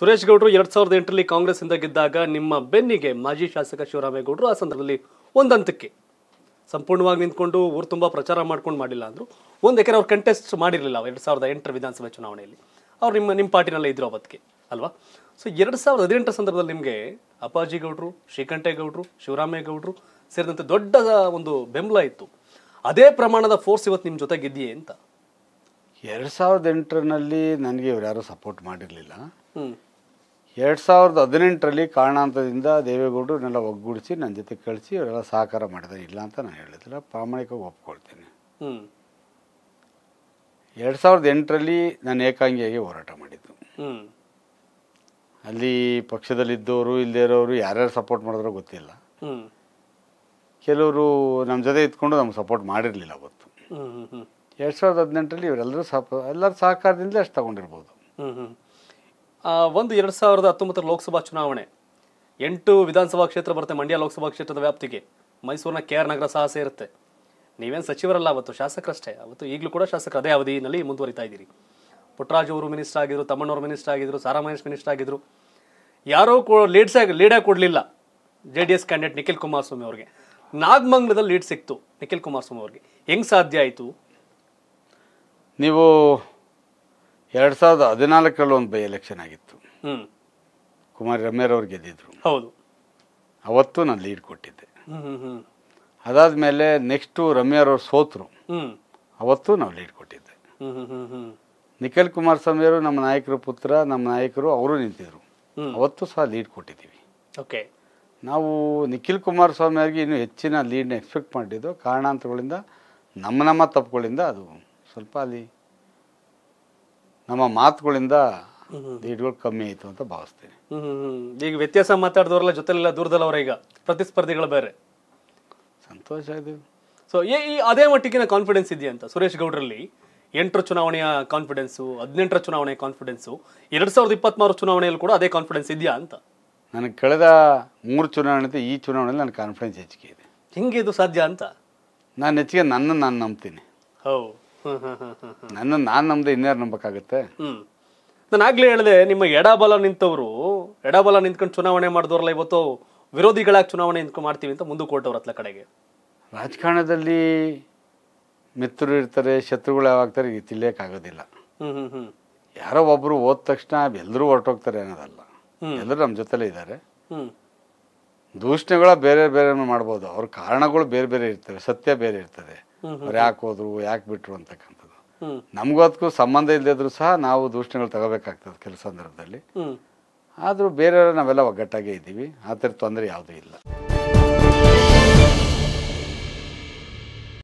ಸುರೇಶ್ ಗೌಡರು ಎರಡ್ ಸಾವಿರದ ಎಂಟರಲ್ಲಿ ಕಾಂಗ್ರೆಸ್ ಇಂದ ಗೆದ್ದಾಗ ನಿಮ್ಮ ಬೆನ್ನಿಗೆ ಮಾಜಿ ಶಾಸಕ ಶಿವರಾಮೇಗೌಡರು ಆ ಸಂದರ್ಭದಲ್ಲಿ ಒಂದಂತಕ್ಕೆ ಸಂಪೂರ್ಣವಾಗಿ ನಿಂತ್ಕೊಂಡು ಊರು ತುಂಬ ಪ್ರಚಾರ ಮಾಡ್ಕೊಂಡು ಮಾಡಿಲ್ಲ ಅಂದ್ರು ಒಂದು ಎಕರೆ ಅವ್ರು ಕಂಟೆಸ್ಟ್ ಮಾಡಿರಲಿಲ್ಲ ಎರಡು ಸಾವಿರದ ಎಂಟರ ವಿಧಾನಸಭೆ ಚುನಾವಣೆಯಲ್ಲಿ ಅವ್ರು ನಿಮ್ಮ ನಿಮ್ಮ ಪಾರ್ಟಿನಲ್ಲೇ ಇದ್ರು ಅವತ್ತಿಗೆ ಅಲ್ವಾ ಸೊ ಎರಡು ಸಾವಿರದ ಹದಿನೆಂಟರ ಸಂದರ್ಭದಲ್ಲಿ ನಿಮಗೆ ಅಪ್ಪಾಜಿಗೌಡರು ಶ್ರೀಕಂಠೇಗೌಡರು ಶಿವರಾಮೇಗೌಡರು ಸೇರಿದಂತೆ ದೊಡ್ಡ ಒಂದು ಬೆಂಬಲ ಇತ್ತು ಅದೇ ಪ್ರಮಾಣದ ಫೋರ್ಸ್ ಇವತ್ತು ನಿಮ್ಮ ಇದೆಯೇ ಅಂತ ಎರಡು ಸಾವಿರದ ಎಂಟರಲ್ಲಿ ನನಗೆ ಇವರು ಯಾರೂ ಸಪೋರ್ಟ್ ಮಾಡಿರಲಿಲ್ಲ ಎರಡು ಸಾವಿರದ ಹದಿನೆಂಟರಲ್ಲಿ ಕಾರಣಾಂತದಿಂದ ದೇವೇಗೌಡರು ಒಗ್ಗೂಡಿಸಿ ನನ್ನ ಜೊತೆ ಕಳಿಸಿ ಅವರೆಲ್ಲ ಸಹಕಾರ ಮಾಡಿದ್ದಾರೆ ಇಲ್ಲ ಅಂತ ನಾನು ಹೇಳಿದ್ರೆ ಪ್ರಾಮಾಣಿಕವಾಗಿ ಒಪ್ಕೊಳ್ತೇನೆ ಎರಡು ಸಾವಿರದ ಎಂಟರಲ್ಲಿ ನಾನು ಏಕಾಂಗಿಯಾಗಿ ಹೋರಾಟ ಮಾಡಿದ್ದು ಅಲ್ಲಿ ಪಕ್ಷದಲ್ಲಿದ್ದವರು ಇಲ್ಲದೇ ಇರೋರು ಯಾರ್ಯಾರು ಸಪೋರ್ಟ್ ಮಾಡಿದ್ರೋ ಗೊತ್ತಿಲ್ಲ ಕೆಲವರು ನಮ್ಮ ಜೊತೆ ಇದ್ಕೊಂಡು ನಮ್ಗೆ ಸಪೋರ್ಟ್ ಮಾಡಿರಲಿಲ್ಲ ಅವತ್ತು ಎರಡು ಸಾವಿರದ ಹದಿನೆಂಟರಲ್ಲಿ ಇವರೆಲ್ಲರೂ ಸಪ ಎಲ್ಲರ ಸಹಕಾರದಿಂದಲೇ ಅಷ್ಟು ತಗೊಂಡಿರ್ಬೋದು ಒಂದು ಎರಡು ಸಾವಿರದ ಹತ್ತೊಂಬತ್ತರ ಲೋಕಸಭಾ ಚುನಾವಣೆ ಎಂಟು ವಿಧಾನಸಭಾ ಕ್ಷೇತ್ರ ಬರುತ್ತೆ ಮಂಡ್ಯ ಲೋಕಸಭಾ ಕ್ಷೇತ್ರದ ವ್ಯಾಪ್ತಿಗೆ ಮೈಸೂರಿನ ಕೆ ಆರ್ ನಗರ ಸಹ ಸೇರುತ್ತೆ ನೀವೇನು ಸಚಿವರಲ್ಲ ಅವತ್ತು ಶಾಸಕರಷ್ಟೇ ಅವತ್ತು ಈಗಲೂ ಕೂಡ ಶಾಸಕ ಅದೇ ಅವಧಿನಲ್ಲಿ ಮುಂದುವರಿತಾ ಇದ್ದೀರಿ ಪುಟ್ಟರಾಜ್ ಅವರು ಮಿನಿಸ್ಟರ್ ಆಗಿದ್ರು ತಮ್ಮಣ್ಣವರು ಮಿನಿಸ್ಟರ್ ಆಗಿದ್ರು ಸಾರಾ ಮಹೇಶ್ ಮಿನಿಸ್ಟರ್ ಆಗಿದ್ರು ಯಾರೋ ಲೀಡ್ಸ್ ಆಗಿ ಲೀಡೇ ಕೊಡಲಿಲ್ಲ J D S candidate Nikhil Kumaraswamy ಅವ್ರಿಗೆ ನಾಗಮಂಗ್ಲದಲ್ಲಿ ಲೀಡ್ ಸಿಕ್ತು ನಿಖಿಲ್ ಕುಮಾರಸ್ವಾಮಿ ಅವ್ರಿಗೆ ಹೆಂಗೆ ಸಾಧ್ಯ ಆಯಿತು ನೀವು ಎರಡು ಸಾವಿರದ ಹದಿನಾಲ್ಕರಲ್ಲಿ ಒಂದು ಬೈ ಎಲೆಕ್ಷನ್ ಆಗಿತ್ತು ಕುಮಾರ್ ರಮ್ಯರವ್ರು ಗೆದ್ದಿದ್ರು ಹೌದು ಅವತ್ತು ನಾನು ಲೀಡ್ ಕೊಟ್ಟಿದ್ದೆ ಅದಾದ ಮೇಲೆ ನೆಕ್ಸ್ಟು ರಮ್ಯಾರವ್ರು ಸೋತರು ಅವತ್ತು ನಾವು ಲೀಡ್ ಕೊಟ್ಟಿದ್ದೆ ನಿಖಿಲ್ ಕುಮಾರಸ್ವಾಮಿಯವರು ನಮ್ಮ ನಾಯಕರ ಪುತ್ರ ನಮ್ಮ ನಾಯಕರು ಅವರು ನಿಂತಿದ್ರು ಅವತ್ತು ಸಹ ಲೀಡ್ ಕೊಟ್ಟಿದ್ದೀವಿ ಓಕೆ ನಾವು ನಿಖಿಲ್ ಕುಮಾರ್ ಅವರಿಗೆ ಇನ್ನೂ ಹೆಚ್ಚಿನ ಲೀಡ್ನ ಎಕ್ಸ್ಪೆಕ್ಟ್ ಮಾಡಿದ್ದು ಕಾರಣಾಂತರಗಳಿಂದ ನಮ್ಮ ನಮ್ಮ ತಪ್ಪುಗಳಿಂದ ಅದು ಸ್ವಲ್ಪ ಅಲ್ಲಿ ನಮ್ಮ ಮಾತುಗಳಿಂದ ದೀಟುಗಳು ಕಮ್ಮಿ ಆಯಿತು ಅಂತ ಭಾವಿಸ್ತೇನೆ ಈಗ ವ್ಯತ್ಯಾಸ ಮಾತಾಡಿದವರೆಲ್ಲ ಜೊತೆಲೆಲ್ಲ ದೂರದಲ್ಲವರ ಈಗ ಪ್ರತಿಸ್ಪರ್ಧಿಗಳು ಬೇರೆ ಸಂತೋಷ ಇದೆ ಸೊ ಈ ಅದೇ ಮಟ್ಟಿಗಿನ ಕಾನ್ಫಿಡೆನ್ಸ್ ಇದೆಯಾ ಅಂತ ಸುರೇಶ್ ಗೌಡ್ರಲ್ಲಿ ಎಂಟರ ಚುನಾವಣೆಯ ಕಾನ್ಫಿಡೆನ್ಸು ಹದಿನೆಂಟರ ಚುನಾವಣೆಯ ಕಾನ್ಫಿಡೆನ್ಸು ಎರಡು ಸಾವಿರದ ಇಪ್ಪತ್ತ್ಮೂರು ಚುನಾವಣೆಯಲ್ಲಿ ಕೂಡ ಅದೇ ಕಾನ್ಫಿಡೆನ್ಸ್ ಇದೆಯಾ ಅಂತ ನನಗೆ ಕಳೆದ ಮೂರು ಚುನಾವಣೆ ಈ ಚುನಾವಣೆಯಲ್ಲಿ ನನ್ನ ಕಾನ್ಫಿಡೆನ್ಸ್ ಹೆಚ್ಚಿಗೆ ಇದೆ ಹೆಂಗೆ ಇದು ಸಾಧ್ಯ ಅಂತ ನಾನು ಹೆಚ್ಚಿಗೆ ನನ್ನ ನಾನು ನಂಬ್ತೀನಿ ಹೌದು ನನ್ನ ನಾನು ನಮ್ದು ಇನ್ಯಾರು ನಂಬಕ್ಕಾಗತ್ತೆ ನಾನು ಆಗ್ಲೇ ಹೇಳಿದೆ ನಿಮ್ಮ ಎಡಬಲ ನಿಂತವರು ಎಡಬಲ ನಿಂತ್ಕೊಂಡು ಚುನಾವಣೆ ಮಾಡಿದವ್ರಲ್ಲ ಇವತ್ತು ವಿರೋಧಿಗಳಾಗಿ ಚುನಾವಣೆ ನಿಂತ್ಕೊಂಡು ಮಾಡ್ತೀವಿ ಅಂತ ಮುಂದೆ ಕೊಟ್ಟವ್ರ ಹತ್ರ ಕಡೆಗೆ ರಾಜಕಾರಣದಲ್ಲಿ ಮಿತ್ರರು ಇರ್ತಾರೆ ಶತ್ರುಗಳು ಯಾವಾಗ್ತಾರೆ ಈ ತಿಳಿಯಕ್ಕಾಗೋದಿಲ್ಲ ಯಾರೋ ಒಬ್ಬರು ಓದ್ ತಕ್ಷಣ ಎಲ್ಲರೂ ಹೊರಟೋಗ್ತಾರೆ ಅನ್ನೋದಲ್ಲ ಎಲ್ಲರೂ ನಮ್ಮ ಜೊತೆಲೇ ಇದ್ದಾರೆ ದೂಷಣೆಗಳ ಬೇರೆ ಬೇರೆ ಮಾಡ್ಬೋದು ಅವ್ರ ಕಾರಣಗಳು ಬೇರೆ ಬೇರೆ ಇರ್ತವೆ ಸತ್ಯ ಬೇರೆ ಇರ್ತದೆ ಅವ್ರು ಯಾಕೆ ಹೋದ್ರು ಯಾಕೆ ಬಿಟ್ರು ಅಂತಕ್ಕಂಥದ್ದು ನಮಗದಕ್ಕೂ ಸಂಬಂಧ ಇಲ್ಲದಿದ್ರು ಸಹ ನಾವು ದೂಷಣೆಗಳು ತಗೋಬೇಕಾಗ್ತದೆ ಕೆಲಸ ಸಂದರ್ಭದಲ್ಲಿ ಆದರೂ ಬೇರೆಯವರು ನಾವೆಲ್ಲ ಒಗ್ಗಟ್ಟಾಗೇ ಇದ್ದೀವಿ ಆ ಥರ ತೊಂದರೆ ಯಾವುದೂ ಇಲ್ಲ